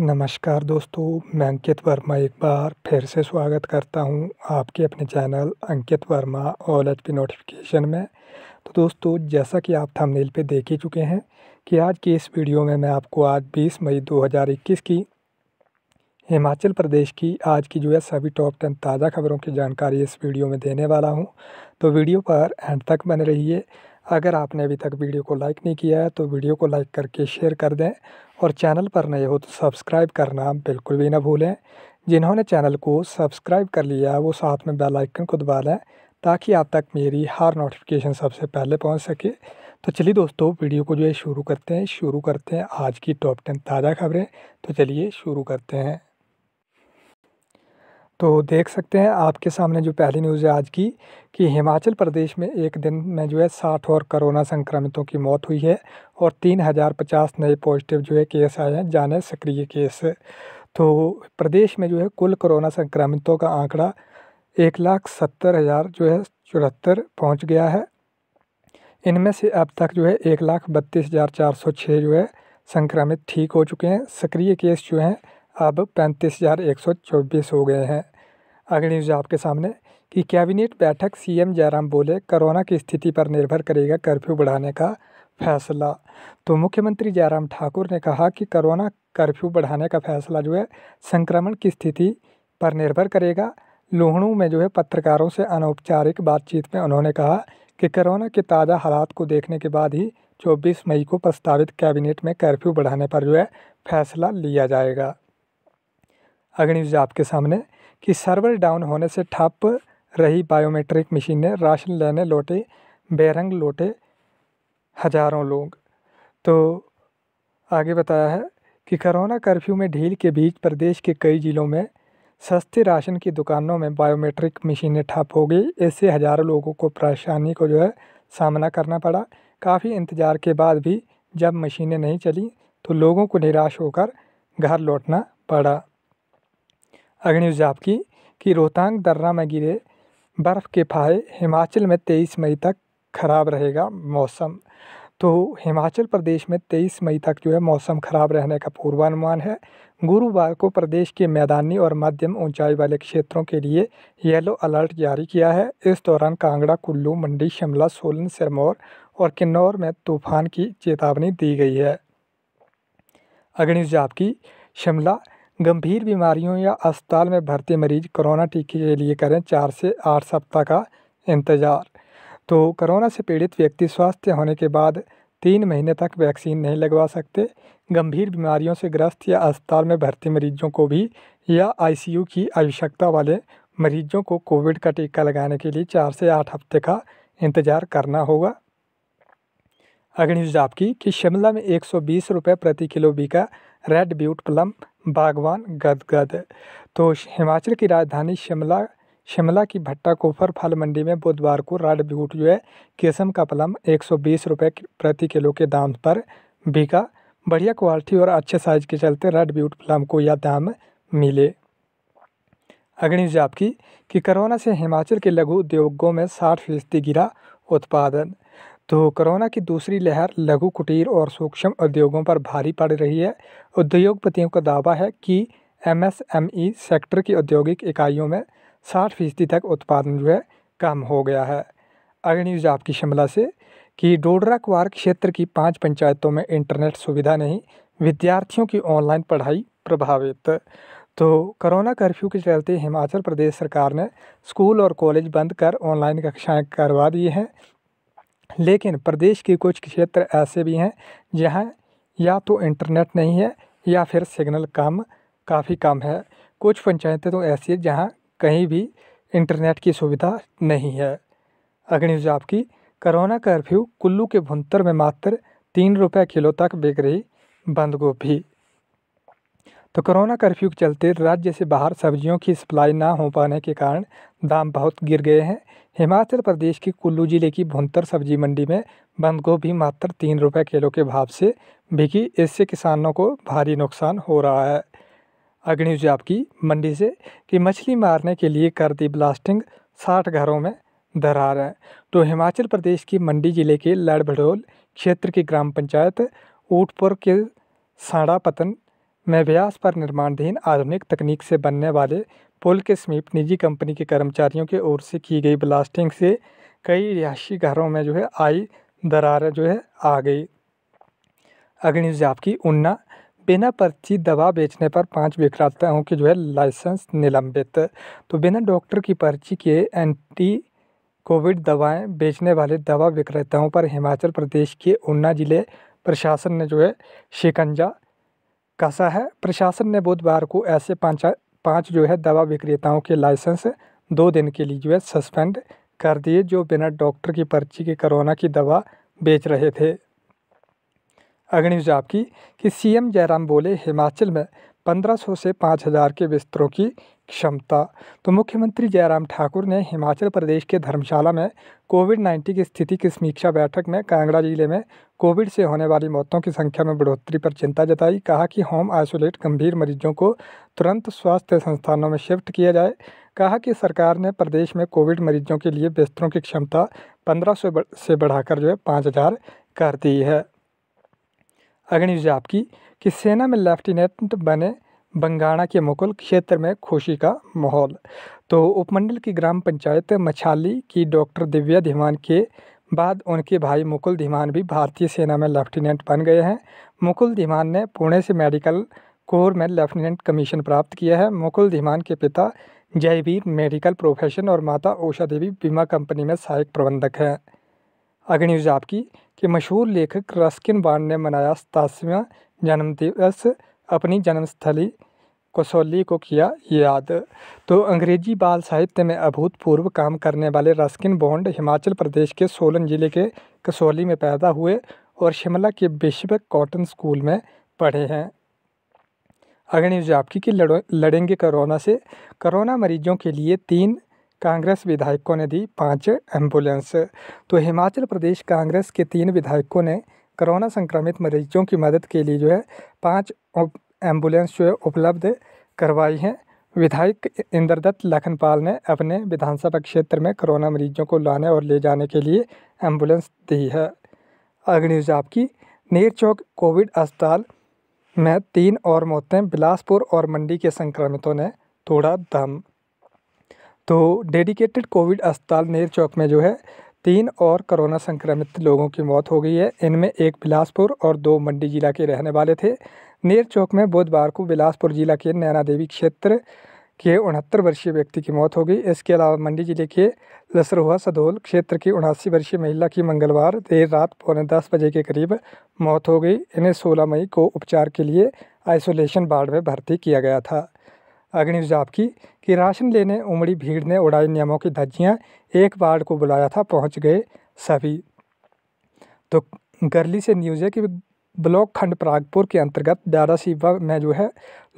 नमस्कार दोस्तों मैं अंकित वर्मा एक बार फिर से स्वागत करता हूं आपके अपने channel Ankit Verma all H P notification में तो दोस्तों जैसा कि आप थंबनेल पे देख ही चुके हैं कि आज की इस वीडियो में मैं आपको आज 20 मई 2021 की हिमाचल प्रदेश की आज की जो है सभी टॉप टेन ताज़ा खबरों की जानकारी इस वीडियो में देने वाला हूँ तो वीडियो पर एंड तक बने रहिए अगर आपने अभी तक वीडियो को लाइक नहीं किया है तो वीडियो को लाइक करके शेयर कर दें और चैनल पर नए हो तो सब्सक्राइब करना बिल्कुल भी ना भूलें जिन्होंने चैनल को सब्सक्राइब कर लिया है वो साथ में बेल आइकन को दबा लें ताकि आप तक मेरी हर नोटिफिकेशन सबसे पहले पहुंच सके तो चलिए दोस्तों वीडियो को जो है शुरू करते हैं शुरू करते हैं आज की टॉप टेन ताज़ा खबरें तो चलिए शुरू करते हैं तो देख सकते हैं आपके सामने जो पहली न्यूज़ है आज की कि हिमाचल प्रदेश में एक दिन में जो है साठ और कोरोना संक्रमितों की मौत हुई है और तीन हज़ार पचास नए पॉजिटिव जो है केस आए हैं जाने सक्रिय केस तो प्रदेश में जो है कुल कोरोना संक्रमितों का आंकड़ा एक लाख सत्तर हज़ार जो है चौहत्तर पहुँच गया है इनमें से अब तक जो है एक लाख बत्तीस हज़ार चार सौ छः जो है संक्रमित ठीक हो चुके हैं सक्रिय केस जो हैं अब पैंतीस हज़ार एक सौ चौबीस हो गए हैं अगली न्यूज़ आपके सामने कि कैबिनेट बैठक सीएम जयराम बोले कोरोना की स्थिति पर निर्भर करेगा कर्फ्यू बढ़ाने का फैसला तो मुख्यमंत्री जयराम ठाकुर ने कहा कि कोरोना कर्फ्यू बढ़ाने का फैसला जो है संक्रमण की स्थिति पर निर्भर करेगा लुहणू में जो है पत्रकारों से अनौपचारिक बातचीत में उन्होंने कहा कि कोरोना के ताज़ा हालात को देखने के बाद ही 24 मई को प्रस्तावित कैबिनेट में कर्फ्यू बढ़ाने पर जो है फैसला लिया जाएगा अग्नि आपके सामने कि सर्वर डाउन होने से ठप रही बायोमेट्रिक मशीनें राशन लेने लौटे बेरंग लौटे हजारों लोग तो आगे बताया है कि कोरोना कर्फ्यू में ढील के बीच प्रदेश के कई ज़िलों में सस्ते राशन की दुकानों में बायोमेट्रिक मशीनें ठप हो गई इससे हज़ारों लोगों को परेशानी को जो है सामना करना पड़ा काफ़ी इंतज़ार के बाद भी जब मशीनें नहीं चली तो लोगों को निराश होकर घर लौटना पड़ा अग्निउजा आपकी कि रोहतांग दर्रा में गिरे बर्फ़ के फाहे हिमाचल में तेईस मई तक खराब रहेगा मौसम तो हिमाचल प्रदेश में 23 मई तक जो है मौसम ख़राब रहने का पूर्वानुमान है गुरुवार को प्रदेश के मैदानी और मध्यम ऊंचाई वाले क्षेत्रों के लिए येलो अलर्ट जारी किया है इस दौरान कांगड़ा कुल्लू मंडी शिमला सोलन सिरमौर और किन्नौर में तूफान की चेतावनी दी गई है अग्निजाप की शिमला गंभीर बीमारियों या अस्पताल में भर्ती मरीज कोरोना टीके के लिए करें चार से आठ सप्ताह का इंतज़ार तो कोरोना से पीड़ित व्यक्ति स्वस्थ होने के बाद तीन महीने तक वैक्सीन नहीं लगवा सकते गंभीर बीमारियों से ग्रस्त या अस्पताल में भर्ती मरीजों को भी या आईसीयू की आवश्यकता वाले मरीजों को कोविड का टीका लगाने के लिए चार से आठ हफ्ते का इंतज़ार करना होगा अगली न्यूज़ की कि शिमला में एक सौ बीस रुपये प्रति किलो का रेड ब्यूट प्लम बागवान गदगद तो हिमाचल की राजधानी शिमला शिमला की भट्टा कोफर फल मंडी में बुधवार को राड ब्यूट जो है केसम का प्लम 120 रुपए प्रति किलो के दाम पर बिका बढ़िया क्वालिटी और अच्छे साइज के चलते रेड ब्यूट प्लम को यह दाम मिले अग्नि जाप की कि कोरोना से हिमाचल के लघु उद्योगों में साठ फीसदी गिरा उत्पादन तो कोरोना की दूसरी लहर लघु कुटीर और सूक्ष्म उद्योगों पर भारी पड़ रही है उद्योगपतियों का दावा है कि एमएसएमई सेक्टर की औद्योगिक इकाइयों में साठ फीसदी तक उत्पादन जो है कम हो गया है अगली न्यूज़ आपकी शिमला से कि डोडरा क्वार क्षेत्र की पांच पंचायतों में इंटरनेट सुविधा नहीं विद्यार्थियों की ऑनलाइन पढ़ाई प्रभावित तो कोरोना कर्फ्यू के चलते हिमाचल प्रदेश सरकार ने स्कूल और कॉलेज बंद कर ऑनलाइन कक्षाएं करवा दी हैं लेकिन प्रदेश के कुछ क्षेत्र ऐसे भी हैं जहाँ या तो इंटरनेट नहीं है या फिर सिग्नल कम काफ़ी कम है कुछ पंचायतें तो ऐसी हैं जहाँ कहीं भी इंटरनेट की सुविधा नहीं है अग्निज आपकी कोरोना कर्फ्यू कुल्लू के भुंतर में मात्र तीन रुपये किलो तक बिक रही बंद गोभी तो कोरोना कर्फ्यू के चलते राज्य से बाहर सब्जियों की सप्लाई ना हो पाने के कारण दाम बहुत गिर गए हैं हिमाचल प्रदेश के कुल्लू जिले की भुंतर सब्जी मंडी में बंद गोभी मात्र तीन रुपये किलो के भाव से बिकी इससे किसानों को भारी नुकसान हो रहा है जाप की मंडी से कि मछली मारने के लिए कर दी ब्लास्टिंग साठ घरों में दरार है तो हिमाचल प्रदेश की मंडी जिले के लड़भड़ोल क्षेत्र की ग्राम पंचायत ऊटपुर के साड़ापतन में व्यास पर निर्माणाधीन आधुनिक तकनीक से बनने वाले पुल के समीप निजी कंपनी के कर्मचारियों की ओर से की गई ब्लास्टिंग से कई रिहायशी घरों में जो है आई दरार जो है आ गई अग्निजाप की उन्ना बिना पर्ची दवा बेचने पर पांच विक्रेताओं के जो है लाइसेंस निलंबित तो बिना डॉक्टर की पर्ची के एंटी कोविड दवाएं बेचने वाले दवा विक्रेताओं पर हिमाचल प्रदेश के ऊना जिले प्रशासन ने जो है शिकंजा कसा है प्रशासन ने बुधवार को ऐसे पाँच पाँच जो है दवा विक्रेताओं के लाइसेंस दो दिन के लिए जो है सस्पेंड कर दिए जो बिना डॉक्टर की पर्ची के कोरोना की दवा बेच रहे थे अग्निज की कि सीएम जयराम बोले हिमाचल में 1500 से 5000 के बिस्तरों की क्षमता तो मुख्यमंत्री जयराम ठाकुर ने हिमाचल प्रदेश के धर्मशाला में कोविड 19 की स्थिति की समीक्षा बैठक में कांगड़ा जिले में कोविड से होने वाली मौतों की संख्या में बढ़ोतरी पर चिंता जताई कहा कि होम आइसोलेट गंभीर मरीजों को तुरंत स्वास्थ्य संस्थानों में शिफ्ट किया जाए कहा कि सरकार ने प्रदेश में कोविड मरीजों के लिए बिस्तरों की क्षमता पंद्रह से बढ़ाकर जो है पाँच कर दी है अग्निजाप की कि सेना में लेफ्टिनेंट बने बंगाणा के मुकुल क्षेत्र में खुशी का माहौल तो उपमंडल की ग्राम पंचायत मछाली की डॉक्टर दिव्या धीमान के बाद उनके भाई मुकुल धीमान भी भारतीय सेना में लेफ्टिनेंट बन गए हैं मुकुल धीमान ने पुणे से मेडिकल कोर में लेफ्टिनेंट कमीशन प्राप्त किया है मुकुल धीमान के पिता जयवीर मेडिकल प्रोफेशन और माता ओषा देवी बीमा कंपनी में सहायक प्रबंधक हैं आगे न्यूज़ आपकी कि मशहूर लेखक रस्किन बॉन्ड ने मनाया सतासीवा जन्मदिवस अपनी जन्मस्थली कसौली को किया याद तो अंग्रेजी बाल साहित्य में अभूतपूर्व काम करने वाले रस्किन बॉन्ड हिमाचल प्रदेश के सोलन ज़िले के कसौली में पैदा हुए और शिमला के बिशप कॉटन स्कूल में पढ़े हैं अगली न्यूज आपकी कि लड़ो लड़ेंगे कोरोना से कोरोना मरीजों के लिए तीन कांग्रेस विधायकों ने दी पाँच एम्बुलेंस तो हिमाचल प्रदेश कांग्रेस के तीन विधायकों ने कोरोना संक्रमित मरीजों की मदद के लिए जो है पाँच एम्बुलेंस जो है उपलब्ध करवाई हैं विधायक इंद्रदत्त लखनपाल ने अपने विधानसभा क्षेत्र में कोरोना मरीजों को लाने और ले जाने के लिए एम्बुलेंस दी है अग्निज आपकी नीर चौक कोविड अस्पताल में तीन और मौतें बिलासपुर और मंडी के संक्रमितों ने तोड़ा दम तो डेडिकेटेड कोविड अस्पताल नेर चौक में जो है तीन और कोरोना संक्रमित लोगों की मौत हो गई है इनमें एक बिलासपुर और दो मंडी जिला के रहने वाले थे नेर चौक में बुधवार को बिलासपुर जिला के नैना देवी क्षेत्र के उनहत्तर वर्षीय व्यक्ति की मौत हो गई इसके अलावा मंडी जिले के लसरोहा सदोल क्षेत्र की उनासी वर्षीय महिला की मंगलवार देर रात पौने दस बजे के करीब मौत हो गई इन्हें सोलह मई को उपचार के लिए आइसोलेशन वार्ड में भर्ती किया गया था अग्निव जाप की कि राशन लेने उमड़ी भीड़ ने उड़ाई नियमों की धज्जियाँ एक वार्ड को बुलाया था पहुँच गए सभी तो गर्ली से न्यूज़ है कि ब्लॉक खंड प्रागपुर के अंतर्गत डारा सीवा में जो है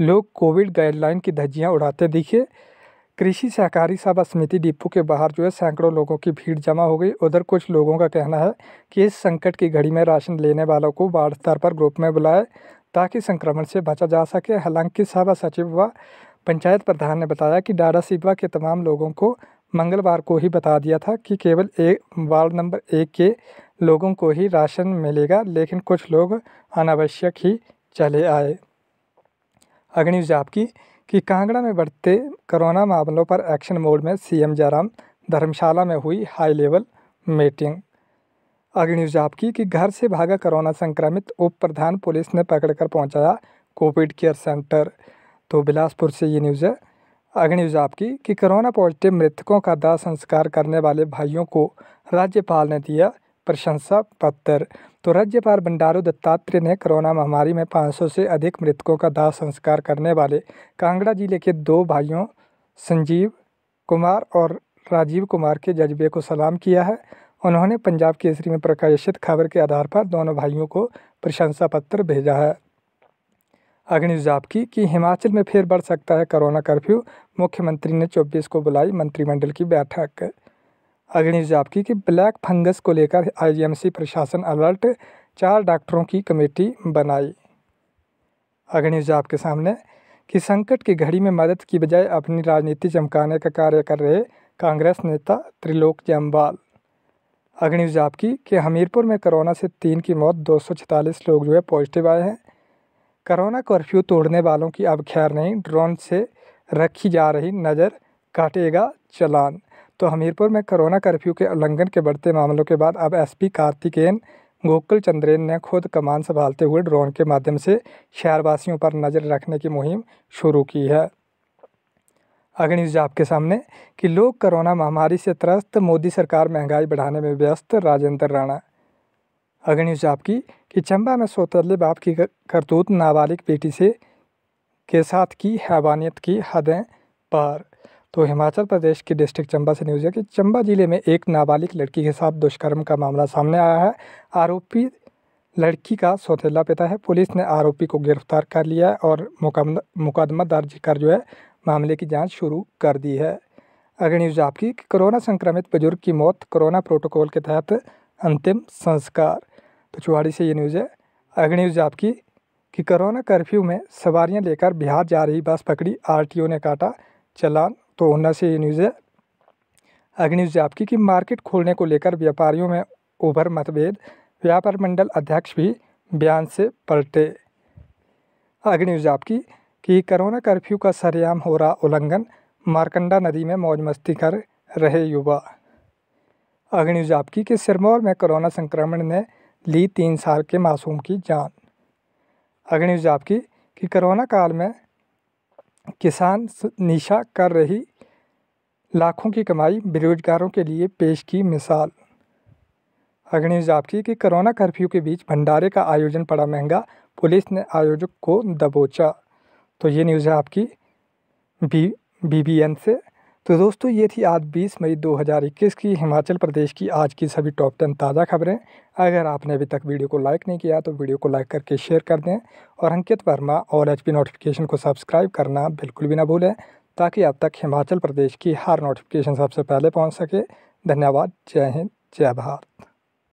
लोग कोविड गाइडलाइन की धज्जियाँ उड़ाते दिखे कृषि सहकारी सभा समिति डिपो के बाहर जो है सैकड़ों लोगों की भीड़ जमा हो गई उधर कुछ लोगों का कहना है कि इस संकट की घड़ी में राशन लेने वालों को वार्ड स्तर पर ग्रुप में बुलाए ताकि संक्रमण से बचा जा सके हालांकि सभा सचिव व पंचायत प्रधान ने बताया कि डाडा सिबवा के तमाम लोगों को मंगलवार को ही बता दिया था कि केवल एक वार्ड नंबर एक के लोगों को ही राशन मिलेगा लेकिन कुछ लोग अनावश्यक ही चले आए अग्निश जापकी कि कांगड़ा में बढ़ते कोरोना मामलों पर एक्शन मोड में सीएम जयराम धर्मशाला में हुई हाई लेवल मीटिंग अग्निश जापकी कि घर से भागा कोरोना संक्रमित उप प्रधान पुलिस ने पकड़कर पहुंचाया कोविड केयर सेंटर तो बिलासपुर से ये न्यूज़ है अगली न्यूज़ आपकी कि कोरोना पॉजिटिव मृतकों का दाह संस्कार करने वाले भाइयों को राज्यपाल ने दिया प्रशंसा पत्र तो राज्यपाल बंडारू दत्तात्रेय ने कोरोना महामारी में 500 से अधिक मृतकों का दाह संस्कार करने वाले कांगड़ा जिले के दो भाइयों संजीव कुमार और राजीव कुमार के जज्बे को सलाम किया है उन्होंने पंजाब केसरी में प्रकाशित खबर के आधार पर दोनों भाइयों को प्रशंसा पत्र भेजा है अग्निज आपकी कि हिमाचल में फिर बढ़ सकता है कोरोना कर्फ्यू मुख्यमंत्री ने चौबीस को बुलाई मंत्रिमंडल की बैठक अग्निज आपकी कि ब्लैक फंगस को लेकर आईजीएमसी प्रशासन अलर्ट चार डॉक्टरों की कमेटी बनाई अग्निज आपके सामने कि संकट की घड़ी में मदद की बजाय अपनी राजनीति चमकाने का कार्य कर रहे कांग्रेस नेता त्रिलोक जामवाल अग्निज आपकी कि हमीरपुर में कोरोना से तीन की मौत दो लोग जो है पॉजिटिव आए हैं कोरोना कर्फ्यू तोड़ने वालों की अब खैर नहीं ड्रोन से रखी जा रही नज़र काटेगा चलान तो हमीरपुर में कोरोना कर्फ्यू के उल्लंघन के बढ़ते मामलों के बाद अब एसपी कार्तिकेन गोकुल चंद्रेन ने खुद कमान संभालते हुए ड्रोन के माध्यम से शहरवासियों पर नज़र रखने की मुहिम शुरू की है अग्नि न्यूज आपके सामने कि लोग कोरोना महामारी से त्रस्त मोदी सरकार महंगाई बढ़ाने में व्यस्त राजेंद्र राणा अग्निश जाप की कि चंबा में सोतरले बाप की करतूत नाबालिग बेटी से के साथ की हैवानियत की हदें पार तो हिमाचल प्रदेश के डिस्ट्रिक्ट चंबा से न्यूज़ है कि चंबा ज़िले में एक नाबालिग लड़की के साथ दुष्कर्म का मामला सामने आया है आरोपी लड़की का सौतेला पिता है पुलिस ने आरोपी को गिरफ्तार कर लिया है और मुकदमा दर्ज कर जो है मामले की जांच शुरू कर दी है अगर न्यूज़ आपकी कोरोना संक्रमित बुजुर्ग की मौत कोरोना प्रोटोकॉल के तहत अंतिम संस्कार पिछवाड़ी से ये न्यूज़ है अगली न्यूज़ आपकी कि कोरोना कर्फ्यू में सवारियां लेकर बिहार जा रही बस पकड़ी आरटीओ ने काटा चलान तो ऊना से ये न्यूज़ है अगली न्यूज़ आपकी कि मार्केट खोलने को लेकर व्यापारियों में उभर मतभेद व्यापार मंडल अध्यक्ष भी बयान से पलटे अगली न्यूज़ आपकी कि कोरोना कर्फ्यू का सरेआम हो रहा उल्लंघन मारकंडा नदी में मौज मस्ती कर रहे युवा अग्नि न्यूज़ आपकी कि सिरमौर में कोरोना संक्रमण ने ली तीन साल के मासूम की जान अगली न्यूज आपकी कि कोरोना काल में किसान निशा कर रही लाखों की कमाई बेरोजगारों के लिए पेश की मिसाल अगली न्यूज आपकी कि कोरोना कर्फ्यू के बीच भंडारे का आयोजन पड़ा महंगा पुलिस ने आयोजक को दबोचा तो ये न्यूज़ है आपकी बी बी एन से तो दोस्तों ये थी आज 20 मई 2021 की हिमाचल प्रदेश की आज की सभी टॉप टेन ताज़ा खबरें अगर आपने अभी तक वीडियो को लाइक नहीं किया तो वीडियो को लाइक करके शेयर कर दें और अंकित वर्मा और एच नोटिफिकेशन को सब्सक्राइब करना बिल्कुल भी ना भूलें ताकि अब तक हिमाचल प्रदेश की हर नोटिफिकेशन सबसे पहले पहुँच सके धन्यवाद जय हिंद जय भारत